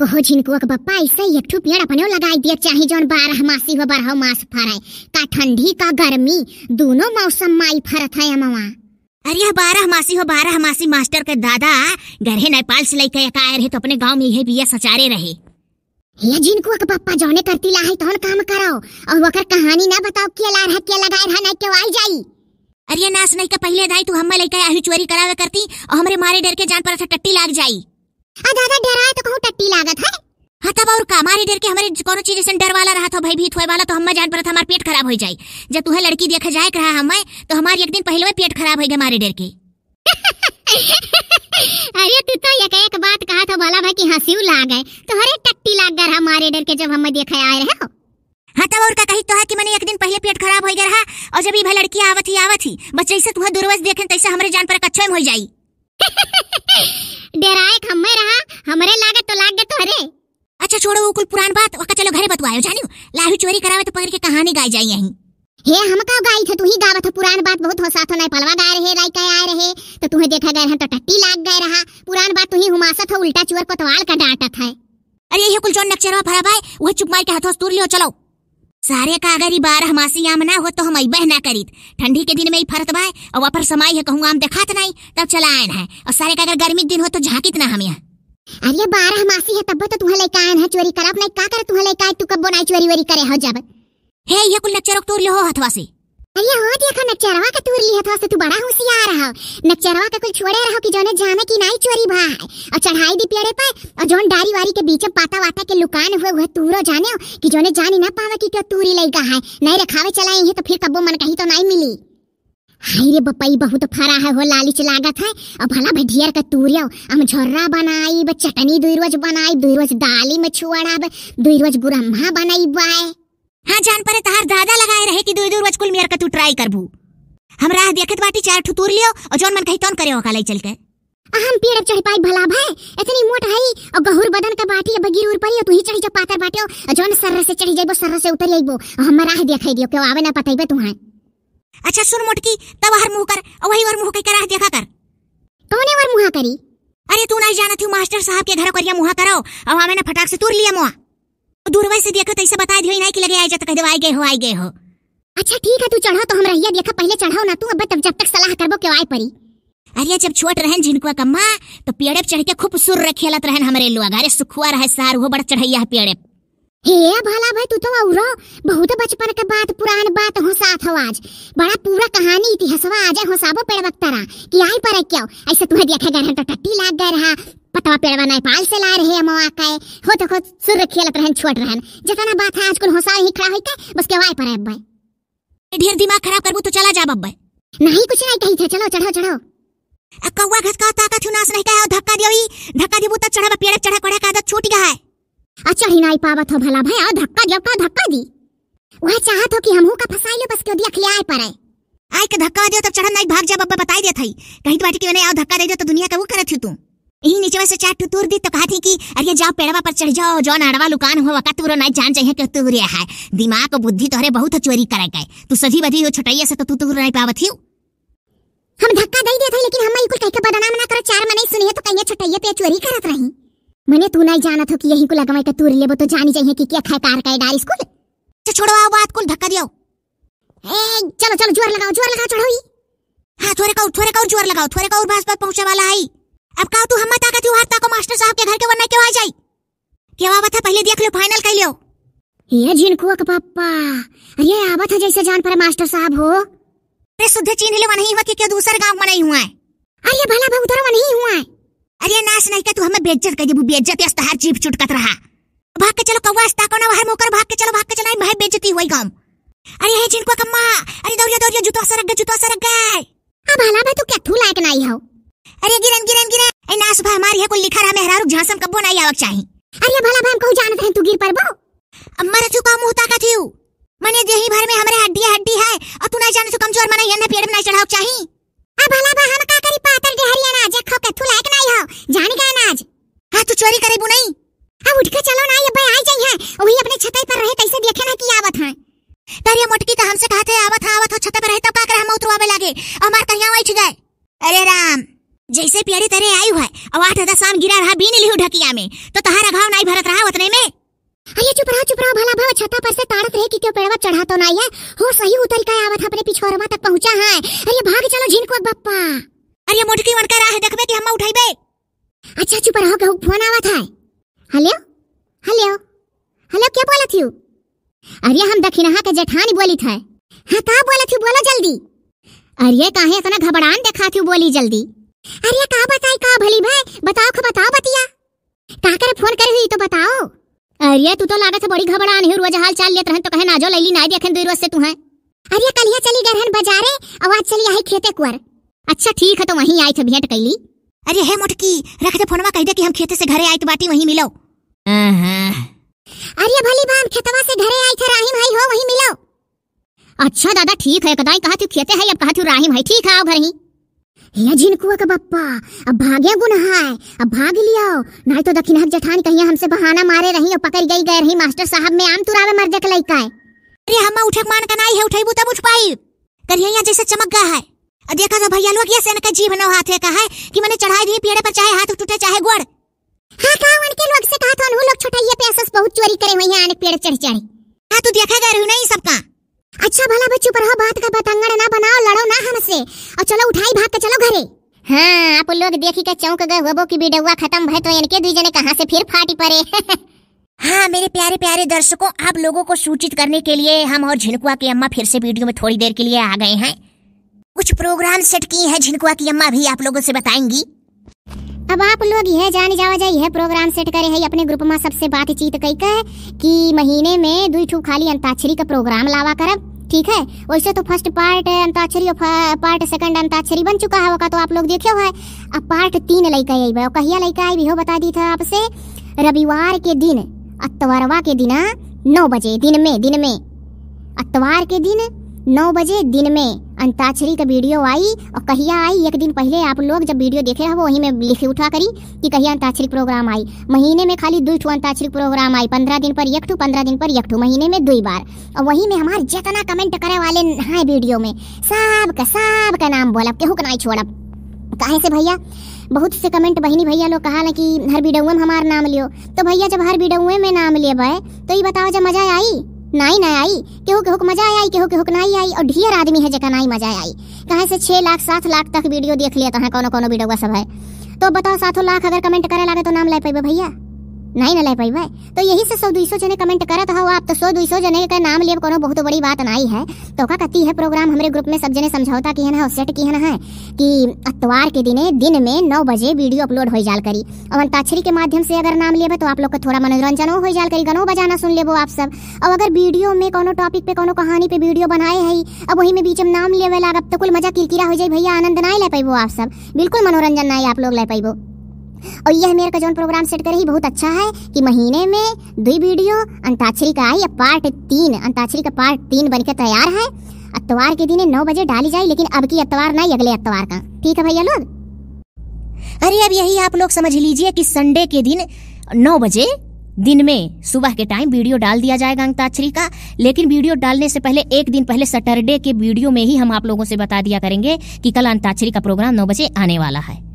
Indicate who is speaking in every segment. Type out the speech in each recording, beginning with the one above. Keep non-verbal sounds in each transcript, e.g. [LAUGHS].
Speaker 1: कहो झिनकुआ के बप्पा ऐसे एक ठू पेड़ अपने लगाई दिए चाहे जौन बारह मासी हो बारह मास फरे का ठंडी का गर्मी दोनों मौसम माई फरत है अमवा अरे यह
Speaker 2: बारह मासी हो बारह मासी मास्टर के दादा गरहे नेपाल से लेके आए रहे तो अपने गांव में यही बिया सचारे रहे
Speaker 1: हे जिनको के पप्पा जाने करती लाहे तो हम काम कराओ और वकर कहानी ना बताओ के लार रहा के लगाए रहा नहीं के तो आई जाई अरे नास नहीं का पहले दाई तू हम्मा लेके आई चोरी करावे करती और हमरे मारे डर के जान पर टट्टी लाग जाई आ दादा डराए तो कहूं टट्टी
Speaker 2: लागत है हाँ तब और का मारे डर के हमारे कोनो चीज से डर वाला रहा तो भाई भीत होए वाला तो हम जान पड़त हमार पेट खराब हो जाए जब तुहे लड़की देखे जाए रहा हमें तो हमारे एक दिन पहले पेट खराब हो गया मारे डर के
Speaker 1: [LAUGHS] अरे तू तो एक एक बात कहा था भला भाई कि हंसी हाँ, ला गए तो हरे टट्टी लाग गया रहा मारे डर के जब हम देखे आए रहे हो हाँ तब और का कही तो है कि मैंने एक दिन पहले पेट खराब हो गया रहा और जब ये भाई लड़की आवत ही आवत ही बस जैसे तुम्हें दुर्वस देखे तैसे हमारे जान पर में हो जाई डेराए [LAUGHS] में रहा हमरे लागे तो लाग गए तोहरे अच्छा छोड़ो वो कुल पुरान बात वका चलो घरे बतवायो जानियो लाही चोरी करावे तो पकड़ के कहानी गाई जाई यही हे हम का गाई थे तू ही गावत था पुरान बात बहुत हो साथ नहीं पलवा गाए रहे लाइक आए रहे तो तुहे देखा गए हन तो टट्टी लाग गए रहा पुरान बात तू ही हुमासत हो उल्टा चोर कोतवाल का डाटा था
Speaker 2: अरे ये कुल जोन नक्चरवा भरा भाई वो चुप मार के हाथों से दूर लियो चलो सारे का अगर ई बार हमासे आम ना हो तो हम अबह ना करीत ठंडी के दिन में ही फरत बाय और वहाँ पर समाई है कहूँ आम देखा नहीं तब चला आयन है और सारे का अगर गर्मी दिन हो तो झाकित ना हम यहाँ अरे बार हमासी है
Speaker 1: तब तो तुहा लइका आयन है चोरी कर नहीं का करे तुहा लइका तू कब बनाई चोरी वोरी करे हो जब हे ये कुल लच्चरों तोड़ लो हथवा से अरे हो दिया देखो नचरवा का तूर लिया था से तू बड़ा होशियार हो नचरवा का कुल छोड़े रहो कि जोने जाने की नाई चोरी भा है और चढ़ाई दी पेड़े पर और जोन डारी वारी के बीच पाता वाता के लुकान हुए हुए तूरो जाने हो कि जोने जानी ना पावे कि क्यों तूरी लइका है नहीं रखावे चलाए हैं तो फिर कबो मन कहीं तो नहीं मिली हाय रे बपई बहुत तो फरा है हो लालच लागत है अब भला भढियर का तूरियो हम झोर्रा बनाई चटनी दुई रोज बनाई दुई रोज दाली में छुआड़ा दुई रोज गुरम्मा बनाई बाय
Speaker 2: हाँ जान पर तहार दादा लगाए रहे कि दूर दूर कुल मियर का तू ट्राई करबू हम राह देखत बाटी चार ठू तूर लियो और जोन मन
Speaker 1: कही तोन करे होका चल के हम पेड़ चढ़ पाई भला भाई इतनी मोट है और गहुर बदन का बाटी अब गिर उर पड़ी तू ही चढ़ जा पातर बाटियो और जौन सर्र से चढ़ जाइबो सर्र से उतर जाइबो हम राह देखई दियो के आवे ना पताइबे तू हां
Speaker 2: अच्छा सुन मोटकी तब हर मुंह कर और वही और मुंह के करा देखा कर कौन और मुंह करी अरे तू नहीं जानत हो मास्टर साहब के घर करिया मुंह कराओ और हमें ना फटाक से तोड़ लिया मुंह दूरवा से देखो तैसे तो बता दियो नहीं कि लगे आए जत तो कह दे आए गए हो आए गए हो
Speaker 1: अच्छा ठीक है तू चढ़ो तो हम रहिया देखा पहले चढ़ाओ ना तू अब तब जब तक सलाह करबो के आए परी
Speaker 2: अरे जब छोट रहन झिनकुआ कम्मा तो पेड़े चढ़ के खूब सुर खेलत रहन हमारे लोग अरे सुखुआ रहे सार वो बड़ चढ़ैया है पेड़े हे भला भाई तू तो औरो बहुत बचपन के बात
Speaker 1: पुरान बात हो साथ हो आज बड़ा पूरा कहानी इतिहासवा आ जाए हो साबो पेड़ वक्तरा कि आई पर क्यों ऐसे तुहे देखे गए तो टट्टी लाग गए रहा पतवा पेड़वा नेपाल से ला रहे मवा का हो तो खुद सुर खेलत रहन छोट रहन जतना बात है आजकल होसाल ही खड़ा होइते बस के वाई पर अब्बे ढेर दिमाग खराब करबू तो चला जा अब्बे नहीं कुछ नहीं कही थे चलो चढ़ो चढ़ो अब कौवा घस घसका ताकत हुनास नहीं कहे धक्का दियो धक्का दिबू तो चढ़ब पेड़ चढ़ा कोड़ा का आदत छूट गया है आ चढ़ी नहीं पावत हो भला भाई और धक्का दियो का धक्का दी वह चाहत हो
Speaker 2: कि हमहू का फसाई लो बस के दिया आए पड़े आई के धक्का दियो तब चढ़न नहीं भाग जा बब्बा बताई दे थई कहीं तो बाटी के ने आओ धक्का दे दियो तो दुनिया का वो करत थी तू यही नीचे से चाट तुतुर दी तो कहा थी कि अरे जाओ पेड़वा पर चढ़ जाओ जो नड़वा लुकान हो वक्त तुरो नहीं जान चाहिए कि तुर है दिमाग और बुद्धि तोहरे बहुत चोरी करे गए तू सजी बधी हो छोटैया से तो तू तुर तो नहीं पावत हियो हम धक्का दे दिए थे
Speaker 1: लेकिन हम कुल कह के बदनाम ना करो चार मने सुनिए तो कहिए छोटैया पे चोरी करत रही मने तू नहीं जानत हो कि यही को लगवाई के तुर लेबो तो जानी चाहिए कि क्या खैकार का डाल स्कूल तो छोड़वा बात कुल धक्का दियो ए चलो चलो जोर लगाओ जोर लगाओ चढ़ोई हां थोड़े का थोड़े का जोर लगाओ
Speaker 2: थोड़े का और पास पर पहुंचे वाला आई अब का तू हम्मत आगत हुआ ताको मास्टर साहब के घर के वरना क्यों आ जाई के आवत है पहले देख लो फाइनल कर लियो
Speaker 1: ये जिनकुआ का पापा अरे आवत है जैसे जान पर मास्टर साहब हो अरे शुद्ध चीन हिलवा नहीं हुआ कि क्यों दूसर गांव में नहीं हुआ है
Speaker 2: अरे भला भा उधर नहीं हुआ है अरे नाश नहीं का तू हमें बेइज्जत कर देबू बेइज्जत है हर जीप चुटकत रहा भाग के चलो कौवा स्टाको ना बाहर मुकर भाग के चलो भाग के चलो भाई बेइज्जती हुई गांव अरे हे जिनको कम्मा अरे दौड़िया दौड़िया जूता सरक गए जूता सरक गए अब भला भाई तू क्या थू लायक
Speaker 1: नहीं हो अरे गिरन गिरन गिरन ए ना सुबह हमारी है कुल लिखा रहा मेहरा रुक झांसम कब्बो नहीं आवक चाही अरे भला भाई कहू जानत है तू गिर परबो मर का मुंह ताकत थियू मने देही भर में हमरे हड्डी हड्डी है और तू ना जाने सो कमजोर मने यन पेड़ में ना चढ़ाओ चाहि आ भला भा हम का करी पातल देहरिया ना जे खके थू लायक नहीं हो जान गए ना आज हां तू चोरी करेबू नहीं अब हाँ, उठ के चलो ना ये भाई आ जाई है वही अपने छतई पर रहे तैसे देखे ना की आवत है तरिया
Speaker 2: मोटकी का हमसे कहते आवत आवत हो छत पर रहे तो का करे हम उतरवावे लागे हमार कहियां वही छ गए अरे राम जैसे प्यारे तरे आयु है और आठ हजार शाम गिरा रहा बीन लिहू ढकिया में तो तहारा घाव नहीं भरत रहा उतने में
Speaker 1: अरे चुप रहा चुप रहा भला भाव छता पर से ताड़त रहे कि क्यों पेड़वा चढ़ा तो नहीं है हो सही उतर का आवत अपने पिछोरवा तक पहुंचा है अरे भाग चलो झिनको बप्पा अरे मोटकी वड़का रहा है देखबे कि हम उठाइबे अच्छा चुप रहो कहू फोन आवत है हेलो हेलो हेलो क्या बोलत हूं अरे हम दखिनहा के जेठानी बोली था हां का बोलत हूं बोलो जल्दी अरे काहे इतना घबरान दिखाती हूं बोली जल्दी अरे का बताई का भली भाई बताओ का बताओ बतिया का करे फोन करे हुई तो बताओ अरे तू तो लागत से बड़ी घबरा नहीं रोज हाल चाल लेत रहन तो कहे नाजो लैली ना देखन दुई रोज से तू है अरे कलिया चली गए रहन बाजारे और आज चली आई खेते कुवर अच्छा ठीक है तो वहीं आई थे भेंट कैली अरे हे मोटकी रख दे फोनवा कह दे कि हम खेते से घरे आई तो बाटी वहीं मिलो हम्म। अरे भली बान खेतवा से घरे आई थे राहिम भाई हो वहीं मिलो अच्छा दादा ठीक है कदाई कहा थी खेते है अब कहा थी राहिम है ठीक है आओ घर ही हे झिनकुआ का बप्पा अब भागे गुनहाय अब भाग लियाओ नहीं तो दखिन हक जठान कहिया हमसे बहाना मारे रही और पकड़ गई गए रही मास्टर साहब में आम तुरावे मर जक लइका है अरे हम उठक मान का नहीं है उठई बुता बुझ पाई करिया जैसे चमक गया है और देखा तो भैया लोग ये सेन का जीव नौ हाथे का है कि मैंने चढ़ाई दी पेड़े पर चाहे हाथ टूटे चाहे गोड़ हां कहा उनके लोग से कहा था उन लोग छोटा ये पैसस बहुत चोरी करे हुए हैं आने पेड़ चढ़ चढ़ हां तू तो देखा गए रहू नहीं सबका अच्छा भला बच्चों पर बात का बतंगड़ ना बनाओ लड़ो ना हमसे और चलो उठाई भाग के चलो घरे हाँ आप लोग देखी के चौंक गए वबो की बिडौआ खत्म है तो इनके दुई जने कहाँ से फिर फाटी पड़े
Speaker 2: हाँ मेरे प्यारे प्यारे दर्शकों आप लोगों को सूचित करने के लिए हम और झिनकुआ की अम्मा फिर से वीडियो में थोड़ी देर के लिए आ गए हैं कुछ प्रोग्राम सेट किए हैं झिनकुआ की अम्मा भी
Speaker 1: आप लोगों से बताएंगी अब आप लोग यह जान जावा जाए यह प्रोग्राम सेट करे है अपने ग्रुप में सबसे बातचीत कई कह कि महीने में दुई ठू खाली अंताक्षरी का प्रोग्राम लावा करब ठीक है वैसे तो फर्स्ट पार्ट अंताक्षरी और पार्ट सेकंड अंताक्षरी बन चुका है वका तो आप लोग देखे हुआ है अब पार्ट तीन लैका आई कहिया लैका आई हो बता दी था आपसे रविवार के दिन अतवारवा हाँ? के दिन नौ बजे दिन में दिन में अतवार के दिन नौ बजे दिन में अंताक्षरी का वीडियो आई और कहिया आई एक दिन पहले आप लोग जब वीडियो देखे हो वहीं में लिखे उठा करी कि कहिया अंताक्षरी प्रोग्राम आई महीने में खाली दो ठू अंताक्षरी प्रोग्राम आई पंद्रह दिन पर एक ठू पंद्रह दिन पर एक ठू महीने में दो बार और वहीं में हमारे जितना कमेंट करे वाले हैं वीडियो में सब का सब का नाम बोला केहू का नहीं छोड़ब कहे से भैया बहुत से कमेंट बहनी भैया लोग कहा ना कि हर वीडियो में हमारा नाम लियो तो भैया जब हर वीडियो में नाम लेबे तो ये बताओ जब मजा आई नाई ना आई केहू केहू मजा आई केहू केहू नाई आई और ढेर आदमी है जका नाई मजा आई कहे से छह लाख सात लाख तक वीडियो देख लिया तो हाँ, कोनो कोनो वीडियो सब है तो बताओ सातों लाख अगर कमेंट करे लगे तो नाम ले पेबे भैया नहीं नले भाई तो यही से सौ दुई सौ जने कमेंट करत हो आप तो सौ दुई सौ जने का नाम लिए कोनो बहुत बड़ी बात नहीं है तो का कती है प्रोग्राम हमारे ग्रुप में सब जने समझौता किए ना सेट किए ना है हाँ, कि अतवार के दिने दिन में नौ बजे वीडियो अपलोड हो जाल करी और अंताक्षरी के माध्यम से अगर नाम लिए तो आप लोग का थोड़ा मनोरंजन हो जाल करी गनो बजाना सुन लेबो आप सब और अगर वीडियो में कोनो टॉपिक पे कोनो कहानी पे वीडियो बनाए है अब वही में बीच में नाम लेवे लागब तो कुल मजा किरकिरा हो जाए भैया आनंद ना ले पाइबो आप सब बिल्कुल मनोरंजन ना आप लोग ले पाइबो और यह मेरे का जोन प्रोग्राम सेट करे ही बहुत अच्छा है कि महीने में दो वीडियो अंताक्षरी का आई पार्ट तीन अंताक्षरी का पार्ट तीन बनकर तैयार है अतवार के दिन नौ बजे डाली जाए लेकिन अब की अतवार ना अगले अतवार का ठीक है भैया लोग
Speaker 2: अरे अब यही आप लोग समझ लीजिए कि संडे के दिन नौ बजे दिन में सुबह के टाइम वीडियो डाल दिया जाएगा अंताक्षरी का लेकिन वीडियो डालने से पहले एक दिन पहले सैटरडे के वीडियो में ही हम आप लोगों से बता दिया करेंगे कि कल अंताक्षरी का प्रोग्राम नौ बजे आने वाला है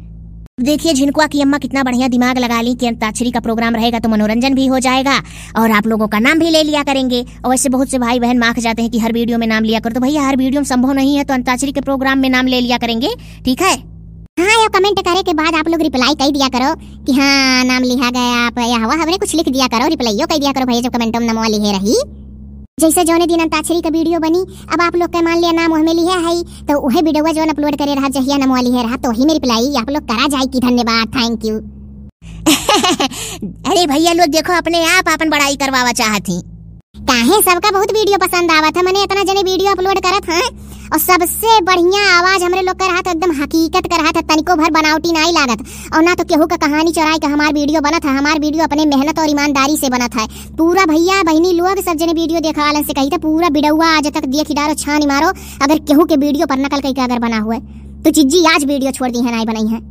Speaker 2: देखिए झिनकुआ की अम्मा कितना बढ़िया दिमाग लगा ली कि अंताक्षरी का प्रोग्राम रहेगा तो मनोरंजन भी हो जाएगा और आप लोगों का नाम भी ले लिया करेंगे और ऐसे बहुत से भाई बहन माख जाते हैं कि हर वीडियो में नाम लिया करो तो भैया हर वीडियो में संभव नहीं है तो अंताक्षरी के प्रोग्राम में नाम ले लिया करेंगे ठीक है
Speaker 1: हाँ ये कमेंट करे के बाद आप लोग रिप्लाई कह दिया करो कि हाँ नाम लिखा गया आप या हमने कुछ लिख दिया करो यो कह दिया करो भैया जब कमेंटों में नमवा लिखे रही जैसे जो दिन अंताक्षरी का वीडियो बनी अब आप लोग का मान लिया नाम हमें लिया है तो वह वीडियो जो अपलोड करे रहा जहिया नाम वाली है रहा तो ही मेरी रिप्लाई आप लोग करा जाए की धन्यवाद थैंक यू [LAUGHS] अरे भैया लोग देखो अपने आप अपन बड़ाई करवावा चाहती काहे सबका बहुत वीडियो पसंद आवा था मैंने इतना जने वीडियो अपलोड करत हैं और सबसे बढ़िया आवाज हमरे लोग का रहा था एकदम हकीकत कर रहा था तनिको भर बनावटी नहीं लागत और ना तो केहू का कहानी चौराई का हमार वीडियो बना था हमार वीडियो अपने मेहनत और ईमानदारी से बना था पूरा भैया बहनी लोग सब जने वीडियो देखा वाले से कही था पूरा बिडौआ आज तक देख डारो छानी मारो अगर केहू के वीडियो पर नकल कहीं अगर बना हुआ तो चिज्जी आज वीडियो छोड़ दी है नाई बनाई है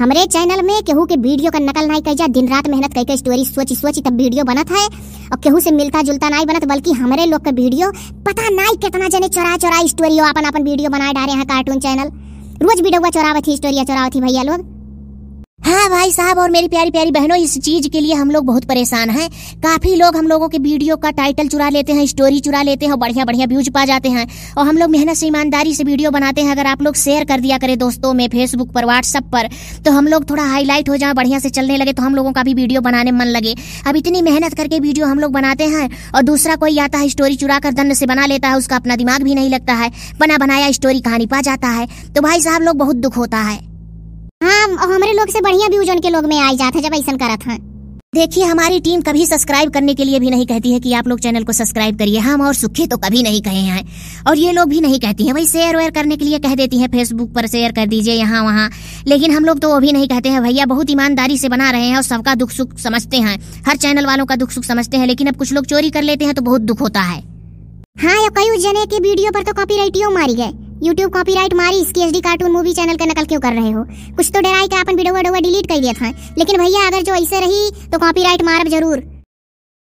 Speaker 1: हमरे चैनल में केहू के वीडियो का नकल नहीं कही जा दिन रात मेहनत करके स्टोरी सोची सोची तब वीडियो बनत है और केहू से मिलता जुलता नहीं बनत बल्कि हमारे लोग के वीडियो पता नहीं कितना जने चोरा चोरा स्टोरी अपन अपन वीडियो बनाए डाले हैं कार्टून चैनल रोज वीडियो चोरावत थी स्टोरिया
Speaker 2: चोरा थी भैया लोग हाँ भाई साहब और मेरी प्यारी प्यारी बहनों इस चीज के लिए हम लोग बहुत परेशान हैं काफी लोग हम लोगों के वीडियो का टाइटल चुरा लेते हैं स्टोरी चुरा लेते हैं बढ़िया बढ़िया व्यूज पा जाते हैं और हम लोग मेहनत से ईमानदारी से वीडियो बनाते हैं अगर आप लोग शेयर कर दिया करें दोस्तों में फेसबुक पर व्हाट्सअप पर तो हम लोग थोड़ा हाईलाइट हो जाए बढ़िया से चलने लगे तो हम लोगों का भी वीडियो बनाने मन लगे अब इतनी मेहनत करके वीडियो हम लोग बनाते हैं और दूसरा कोई आता है स्टोरी चुरा कर दंड से बना लेता है उसका अपना दिमाग भी नहीं लगता है बना बनाया स्टोरी कहानी पा जाता है तो भाई साहब लोग बहुत दुख होता है हाँ हमारे लोग से बढ़िया भी उजन के लोग में आई जाते जब ऐसा करा था देखिए हमारी टीम कभी सब्सक्राइब करने के लिए भी नहीं कहती है कि आप लोग चैनल को सब्सक्राइब करिए हम और सुखे तो कभी नहीं कहे हैं और ये लोग भी नहीं कहती हैं भाई शेयर वेयर करने के लिए कह देती हैं फेसबुक पर शेयर कर दीजिए यहाँ वहाँ लेकिन हम लोग तो वो भी नहीं कहते हैं भैया बहुत ईमानदारी से बना रहे हैं और सबका दुख सुख समझते हैं हर चैनल वालों का दुख सुख समझते हैं लेकिन अब कुछ लोग चोरी कर लेते हैं तो बहुत दुख होता है हाँ कई जने
Speaker 1: की वीडियो पर तो कॉपी मारी गए यूट्यूब राइट मारी इसकी डी कार्टून मूवी चैनल का नकल क्यों कर रहे हो कुछ तो डराई के अपन वीडियो डिलीट कर दिया था लेकिन भैया अगर जो ऐसे रही तो कॉपी राइट मार जरूर